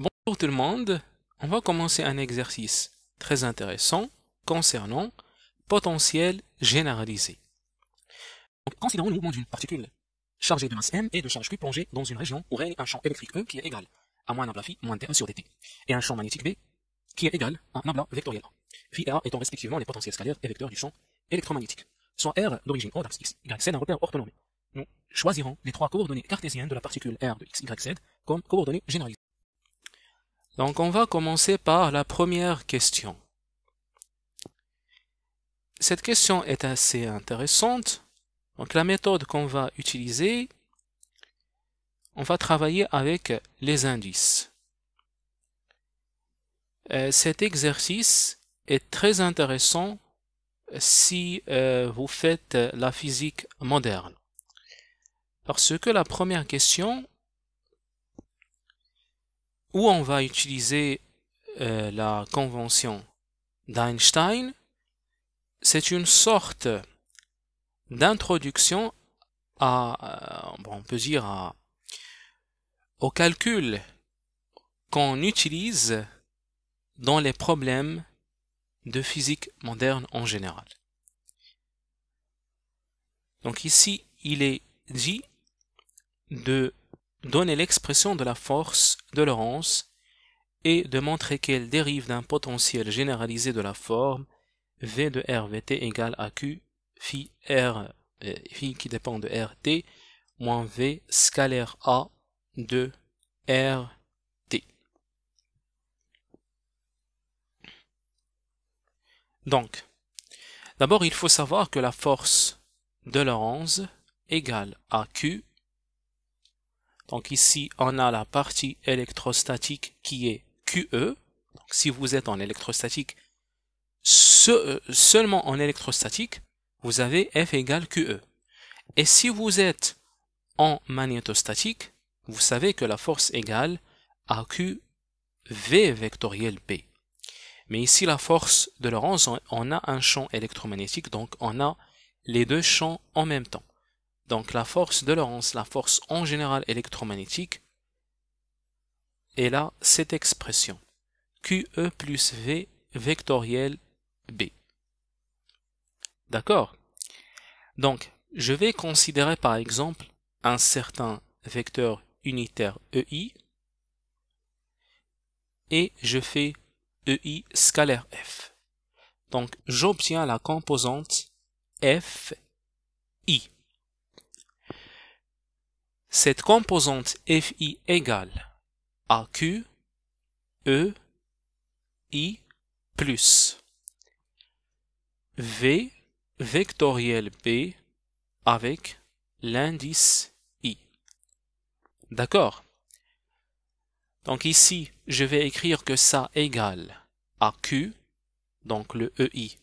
Bonjour tout le monde, on va commencer un exercice très intéressant concernant potentiel généralisé. Considérons le mouvement d'une particule chargée de masse M et de charge Q plongée dans une région où règne un champ électrique E qui est égal à moins nabla phi moins T1 sur dt et un champ magnétique B qui est égal à nabla vectoriel A. Phi et A étant respectivement les potentiels scalaires et vecteurs du champ électromagnétique, soit R d'origine O d'axe X, Y, un repère orthonormé. Nous choisirons les trois coordonnées cartésiennes de la particule R de X, Y, Z comme coordonnées généralisées. Donc on va commencer par la première question. Cette question est assez intéressante. Donc la méthode qu'on va utiliser, on va travailler avec les indices. Euh, cet exercice est très intéressant si euh, vous faites la physique moderne. Parce que la première question où on va utiliser euh, la convention d'Einstein, c'est une sorte d'introduction à, euh, on peut dire, à, au calcul qu'on utilise dans les problèmes de physique moderne en général. Donc ici, il est dit de donner l'expression de la force de Lorentz et de montrer qu'elle dérive d'un potentiel généralisé de la forme V de R Vt égale à Q phi R eh, phi qui dépend de RT moins V scalaire A de RT. Donc, d'abord il faut savoir que la force de Lorentz égale à Q donc ici, on a la partie électrostatique qui est QE. Donc si vous êtes en électrostatique, euh, seulement en électrostatique, vous avez F égale QE. Et si vous êtes en magnétostatique, vous savez que la force égale à QV vectoriel P. Mais ici, la force de Lorentz, on a un champ électromagnétique, donc on a les deux champs en même temps. Donc la force de Lorentz, la force en général électromagnétique, est là cette expression. QE plus V vectoriel B. D'accord Donc, je vais considérer par exemple un certain vecteur unitaire EI et je fais EI scalaire F. Donc, j'obtiens la composante FI. Cette composante fi égale à q, e, i plus v vectoriel b avec l'indice i. D'accord Donc ici, je vais écrire que ça égale à q, donc le ei.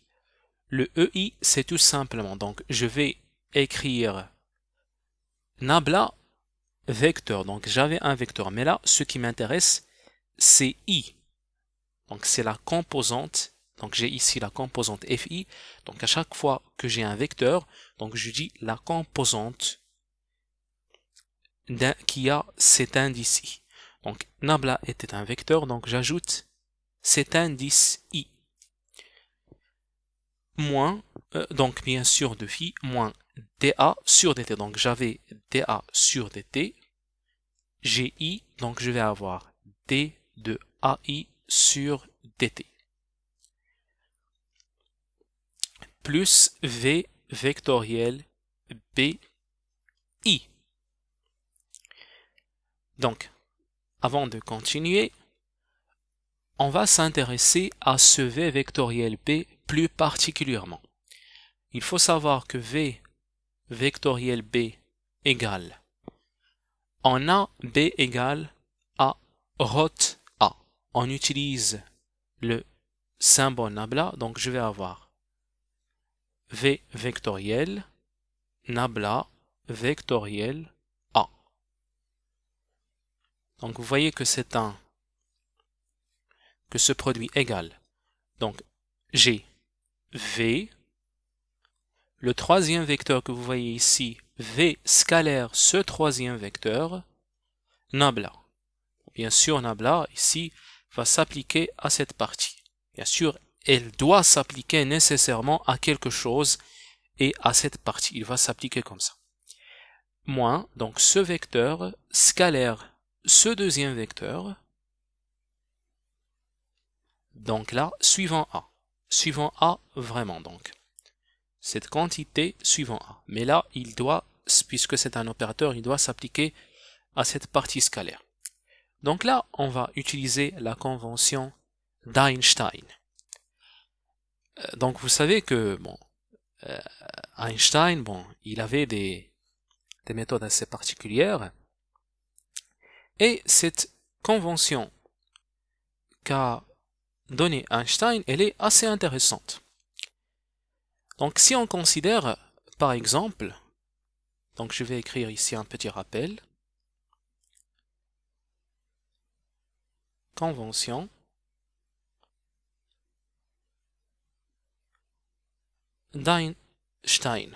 Le ei, c'est tout simplement, donc je vais écrire Nabla vecteur. Donc j'avais un vecteur. Mais là, ce qui m'intéresse, c'est i. Donc c'est la composante. Donc j'ai ici la composante fi. Donc à chaque fois que j'ai un vecteur, donc je dis la composante qui a cet indice i. Donc nabla était un vecteur, donc j'ajoute cet indice i. Moins, euh, donc bien sûr de phi, moins dA sur dt. Donc j'avais dA sur dt. I, donc je vais avoir D de AI sur dt. Plus V vectoriel B I. Donc, avant de continuer, on va s'intéresser à ce V vectoriel B plus particulièrement. Il faut savoir que V vectoriel B égale. En A, B égale A rot A. On utilise le symbole nabla, donc je vais avoir V vectoriel, nabla, vectoriel A. Donc vous voyez que c'est un que ce produit égale. Donc j'ai V le troisième vecteur que vous voyez ici, V scalaire, ce troisième vecteur, Nabla. Bien sûr, Nabla, ici, va s'appliquer à cette partie. Bien sûr, elle doit s'appliquer nécessairement à quelque chose et à cette partie. Il va s'appliquer comme ça. Moins, donc ce vecteur scalaire, ce deuxième vecteur, donc là, suivant A. Suivant A, vraiment donc cette quantité suivant A. Mais là, il doit, puisque c'est un opérateur, il doit s'appliquer à cette partie scalaire. Donc là, on va utiliser la convention d'Einstein. Euh, donc vous savez que bon, euh, Einstein, bon, il avait des, des méthodes assez particulières. Et cette convention qu'a donnée Einstein, elle est assez intéressante. Donc si on considère, par exemple, donc je vais écrire ici un petit rappel, convention, d'Einstein.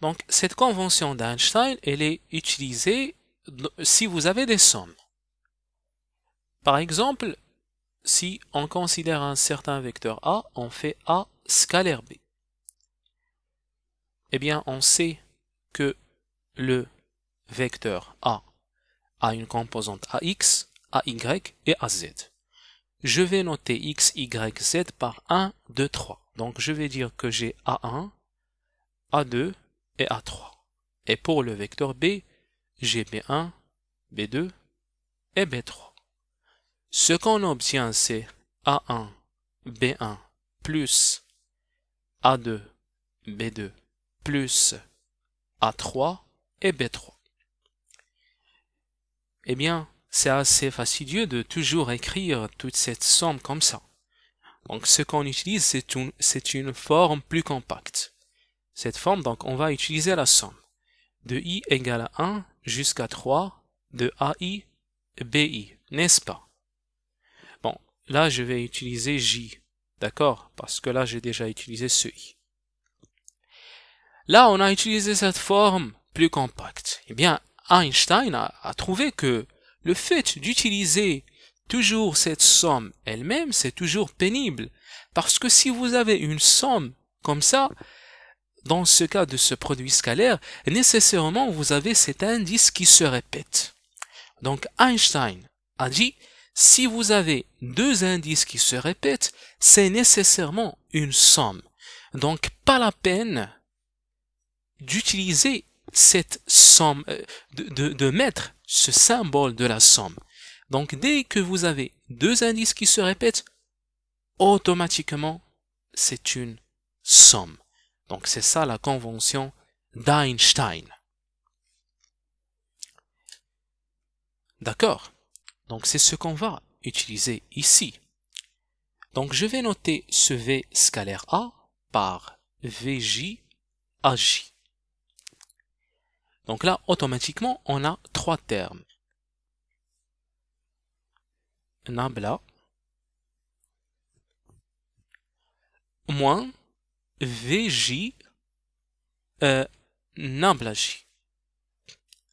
Donc cette convention d'Einstein, elle est utilisée si vous avez des sommes. Par exemple, si on considère un certain vecteur A, on fait A scalaire B. Eh bien, on sait que le vecteur A a une composante AX, AY et AZ. Je vais noter X, Y, Z par 1, 2, 3. Donc je vais dire que j'ai A1, A2 et A3. Et pour le vecteur B, j'ai B1, B2 et B3. Ce qu'on obtient, c'est A1, B1 plus a2, B2, plus A3 et B3. Eh bien, c'est assez fastidieux de toujours écrire toute cette somme comme ça. Donc ce qu'on utilise, c'est une, une, forme plus compacte. Cette forme, donc, on va utiliser la somme. De i égale à 1 jusqu'à 3 de ai, bi, n'est-ce pas Bon, là, je vais utiliser j D'accord Parce que là, j'ai déjà utilisé celui. Là, on a utilisé cette forme plus compacte. Eh bien, Einstein a, a trouvé que le fait d'utiliser toujours cette somme elle-même, c'est toujours pénible. Parce que si vous avez une somme comme ça, dans ce cas de ce produit scalaire, nécessairement vous avez cet indice qui se répète. Donc Einstein a dit si vous avez deux indices qui se répètent, c'est nécessairement une somme. Donc, pas la peine d'utiliser cette somme, euh, de, mettre ce symbole de la somme. Donc, dès que vous avez deux indices qui se répètent, automatiquement, c'est une somme. Donc, c'est ça la convention d'Einstein. D'accord donc c'est ce qu'on va utiliser ici. Donc je vais noter ce V scalaire A par VJ AJ. Donc là, automatiquement, on a trois termes. Nabla moins VJ euh, Nabla J.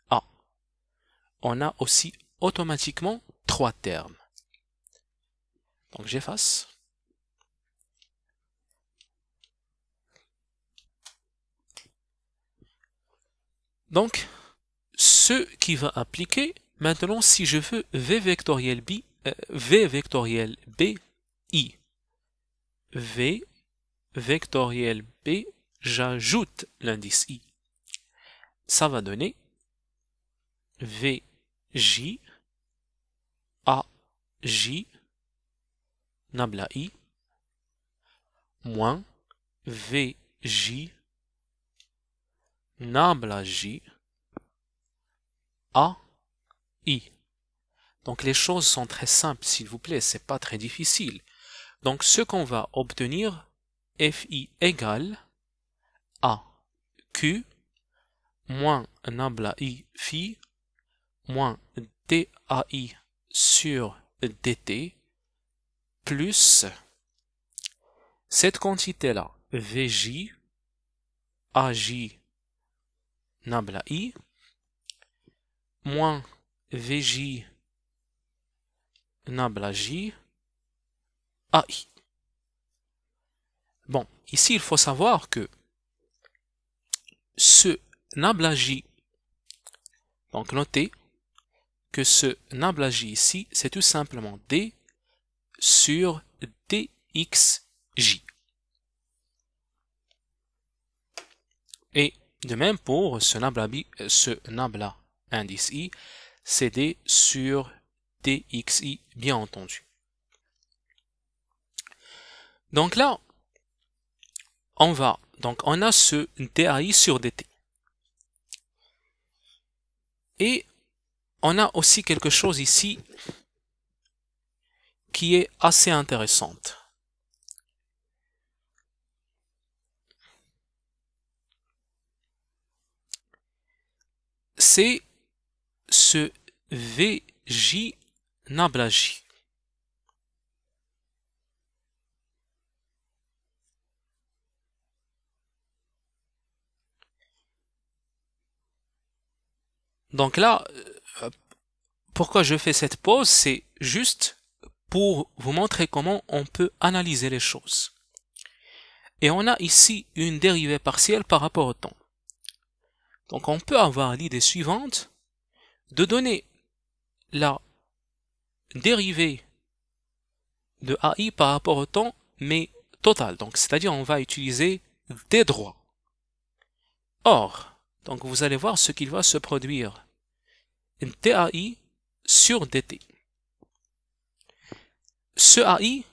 A. On a aussi automatiquement trois termes. Donc j'efface. Donc, ce qui va appliquer, maintenant si je veux V vectoriel B, euh, V vectoriel B, I. V vectoriel B, j'ajoute l'indice I. Ça va donner v j J, nabla I, moins VJ, nabla J, A, I. Donc les choses sont très simples, s'il vous plaît, c'est pas très difficile. Donc ce qu'on va obtenir, FI égale A Q moins nabla I phi moins i sur dt plus cette quantité-là, VJ, AJ, nabla I, moins VJ, nabla J, AI. Bon, ici, il faut savoir que ce nabla J, donc noté, que ce J ici, c'est tout simplement D sur DXJ. Et de même pour ce nabla, ce indice i, c'est D sur DXI, bien entendu. Donc là, on va, donc on a ce DAI sur DT. Et on a aussi quelque chose ici qui est assez intéressante. C'est ce VJ Nablaji. Donc là, euh, pourquoi je fais cette pause, c'est juste pour vous montrer comment on peut analyser les choses. Et on a ici une dérivée partielle par rapport au temps. Donc on peut avoir l'idée suivante de donner la dérivée de AI par rapport au temps, mais totale. Donc c'est-à-dire on va utiliser des droits. Or, donc vous allez voir ce qu'il va se produire. T.A.I sur dt. Ce AI,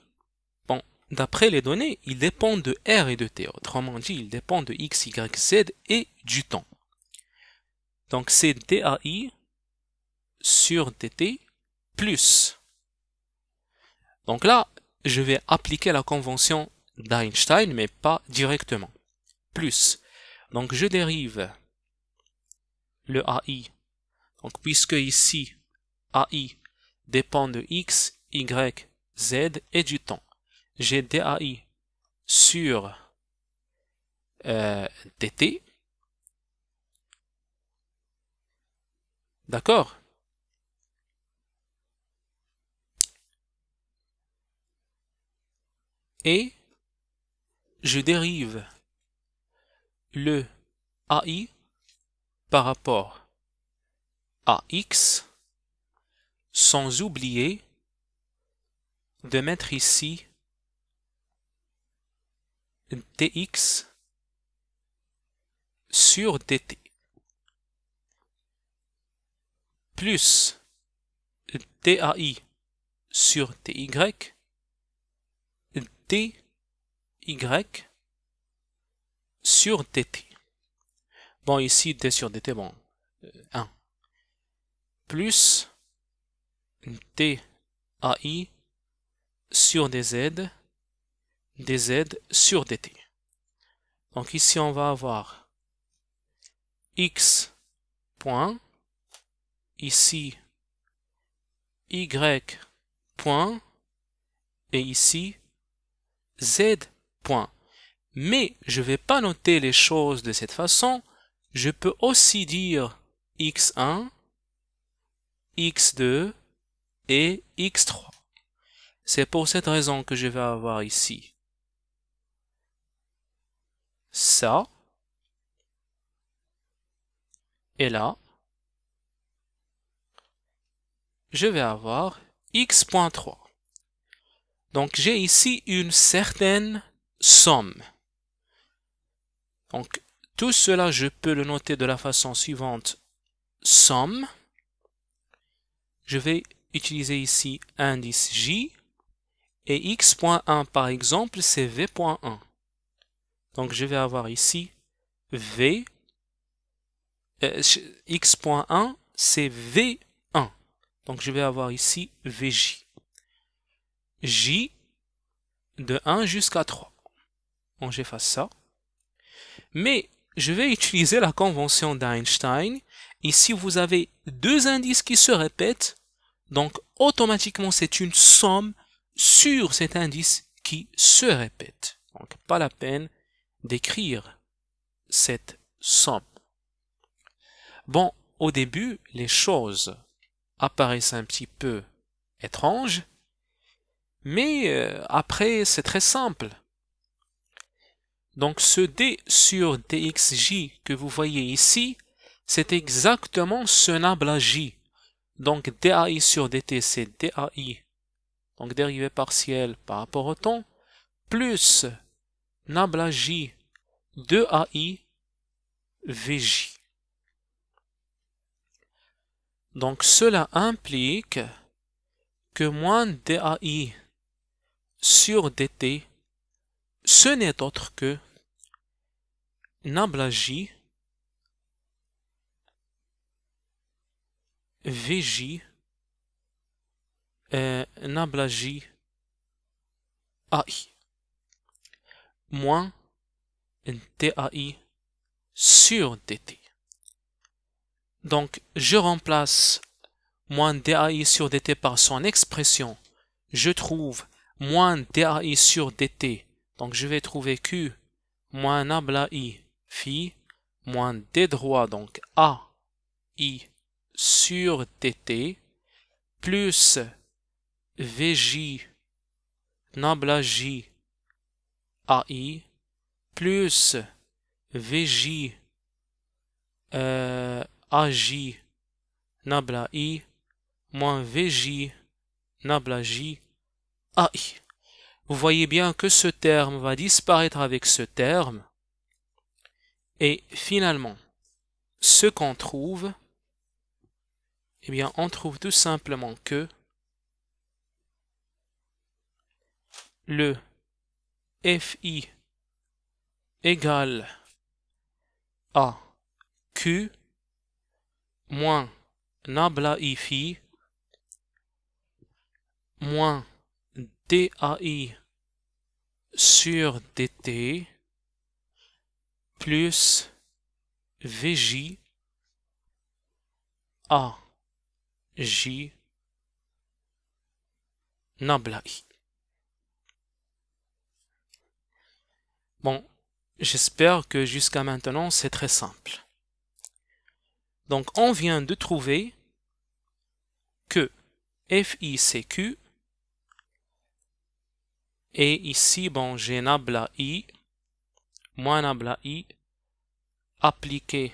bon, d'après les données, il dépend de R et de T. Autrement dit, il dépend de X, Y, Z et du temps. Donc c'est DAI sur DT plus. Donc là, je vais appliquer la convention d'Einstein, mais pas directement. Plus. Donc je dérive le AI. Donc puisque ici, AI dépend de X, Y, Z et du temps. J'ai DAI sur euh, DT. D'accord Et je dérive le AI par rapport à X sans oublier de mettre ici dx sur dt plus dai sur dy dy sur dt. Bon, ici, d sur dt, bon, 1. Euh, plus tai sur des Z, des sur DT. Donc ici, on va avoir X point, ici Y point, et ici Z point. Mais je ne vais pas noter les choses de cette façon. Je peux aussi dire x1, x2, et x3. C'est pour cette raison que je vais avoir ici ça, et là, je vais avoir x.3. Donc j'ai ici une certaine somme. Donc tout cela, je peux le noter de la façon suivante. Somme. Je vais utiliser ici indice J, et x.1 par exemple, c'est v.1. Donc je vais avoir ici v, euh, x.1 c'est v1. Donc je vais avoir ici vj. j de 1 jusqu'à 3. Bon, j'efface ça. Mais je vais utiliser la convention d'Einstein. Ici, vous avez deux indices qui se répètent donc automatiquement, c'est une somme sur cet indice qui se répète. Donc pas la peine d'écrire cette somme. Bon, au début, les choses apparaissent un petit peu étranges, mais euh, après, c'est très simple. Donc ce d sur dxj que vous voyez ici, c'est exactement ce nabla j. Donc DAI sur DT, c'est DAI, donc dérivée partielle par rapport au temps, plus nabla J de AI VJ. Donc cela implique que moins DAI sur DT, ce n'est autre que nabla J VJ, euh, J AI, moins un i sur DT. Donc, je remplace moins DAI sur DT par son expression. Je trouve moins DAI sur DT. Donc, je vais trouver Q moins Nabla I, phi, moins D droit, donc A, I, sur tt plus vj nabla j ai plus vj euh, aj nabla i moins vj nabla j ai. Vous voyez bien que ce terme va disparaître avec ce terme. Et finalement, ce qu'on trouve, eh bien, on trouve tout simplement que le FI égal à Q moins Nabla fi moins DAI sur DT plus VJ a J Nabla I. Bon, j'espère que jusqu'à maintenant c'est très simple. Donc on vient de trouver que FICQ et ici bon j'ai Nabla I moins Nabla I appliqué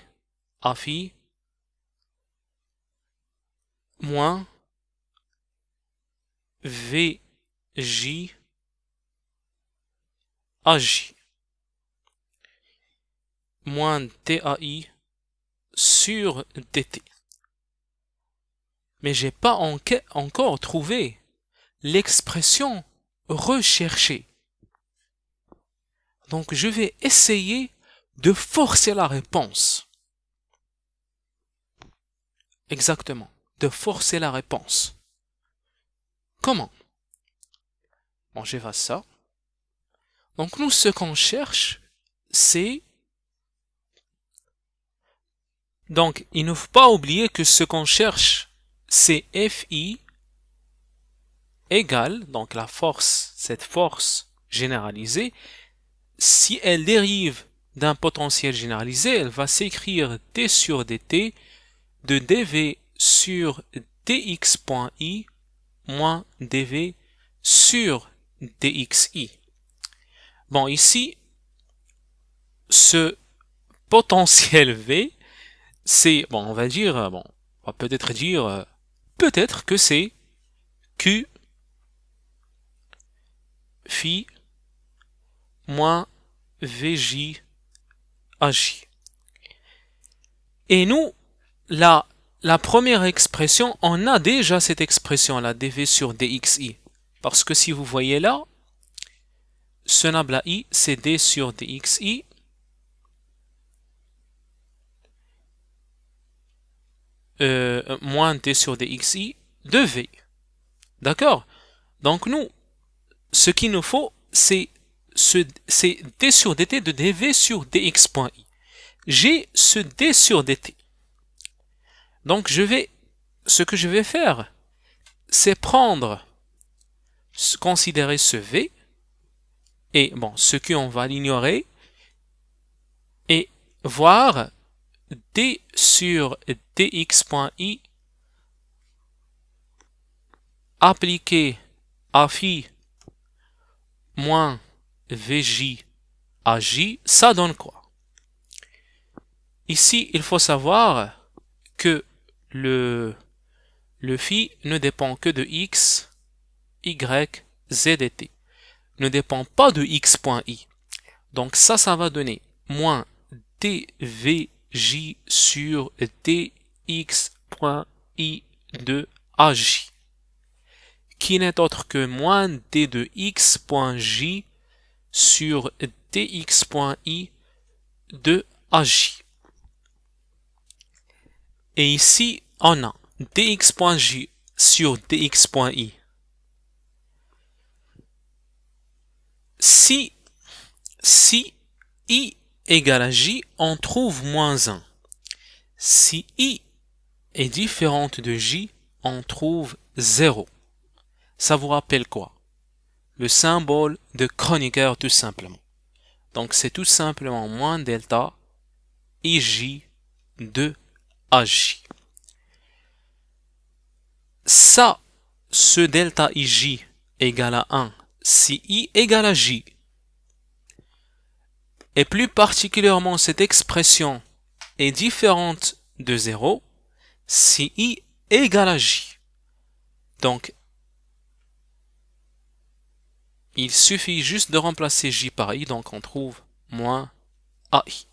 à phi moins j AJ moins i sur DT. Mais j'ai pas encore trouvé l'expression recherchée. Donc je vais essayer de forcer la réponse. Exactement de forcer la réponse. Comment Bon, j'efface ça. Donc nous, ce qu'on cherche, c'est... Donc, il ne faut pas oublier que ce qu'on cherche, c'est Fi égale, donc la force, cette force généralisée, si elle dérive d'un potentiel généralisé, elle va s'écrire T sur dt de dv sur dx.i moins dv sur dxi. Bon, ici, ce potentiel V, c'est, bon, on va dire, bon, on va peut-être dire, peut-être que c'est Q phi moins VJ AJ. Et nous, là, la première expression, on a déjà cette expression-là, dv sur dxi. Parce que si vous voyez là, ce nabla i, c'est d sur dxi. Euh, moins d sur dxi de v. D'accord Donc nous, ce qu'il nous faut, c'est ce, d sur dt de dv sur dx.i. J'ai ce d sur dt. Donc je vais, ce que je vais faire, c'est prendre, considérer ce V, et bon, ce que on va l'ignorer, et voir D sur dx.i appliqué à phi moins vj à j, ça donne quoi Ici, il faut savoir que le, le phi ne dépend que de x, y, z et t. Ne dépend pas de x i. Donc ça, ça va donner moins dvj sur dx.i point i de aj, qui n'est autre que moins d de x point j sur dx.i de aj. Et ici, on a dx.j sur dx.i. Si, si i égale à j, on trouve moins 1. Si i est différente de j, on trouve 0. Ça vous rappelle quoi Le symbole de Kronecker tout simplement. Donc c'est tout simplement moins delta ij de aj ça, ce delta IJ égale à 1 si I égale à J, et plus particulièrement cette expression est différente de 0 si I égale à J. Donc, il suffit juste de remplacer J par I, donc on trouve moins AI.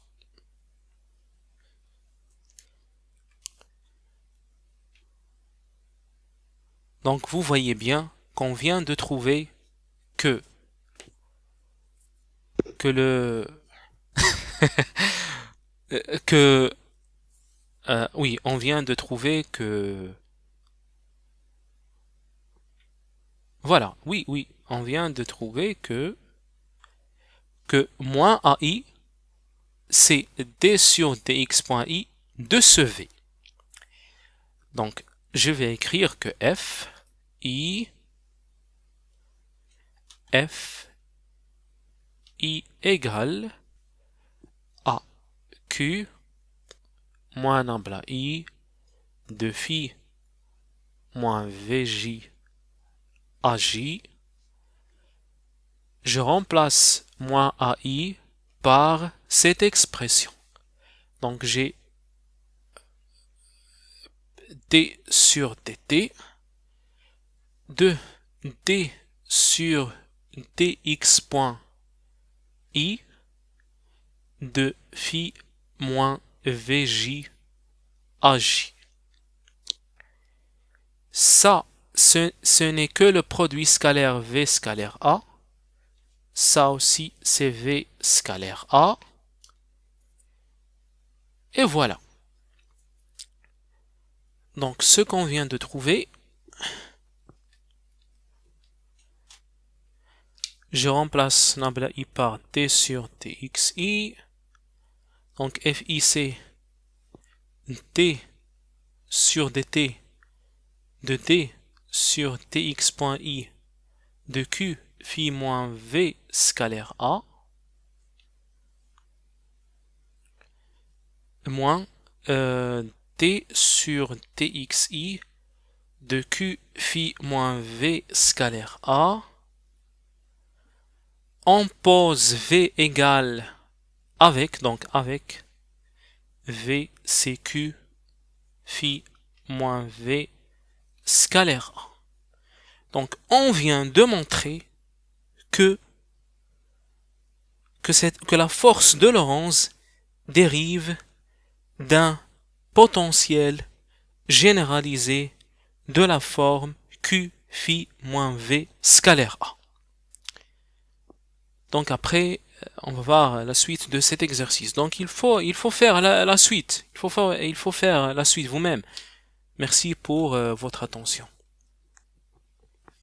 Donc vous voyez bien qu'on vient de trouver que que le euh, que euh, oui, on vient de trouver que voilà, oui, oui, on vient de trouver que que moins AI c'est d sur dx.i de ce v. Donc je vais écrire que f, i, f, i égale à q moins lambda i de phi moins vj a j. Je remplace moins ai par cette expression. Donc j'ai d sur dt de d sur dx point i de phi moins vj aj. Ça, ce, ce n'est que le produit scalaire v scalaire a. Ça aussi, c'est v scalaire a. Et voilà. Donc ce qu'on vient de trouver, je remplace nabla i par t sur txi. Donc fic t sur dt de t sur tx.i de q phi moins v scalaire a moins euh, sur TXI de Q phi moins V scalaire A. On pose V égale avec, donc avec V CQ phi moins V scalaire A. Donc on vient de montrer que, que, que la force de Lorentz dérive d'un potentiel généralisé de la forme Q phi moins V scalaire A. Donc après, euh, on va voir la suite de cet exercice. Donc il faut, il faut faire la, suite. Il faut, il faut faire la suite vous-même. Merci pour euh, votre attention.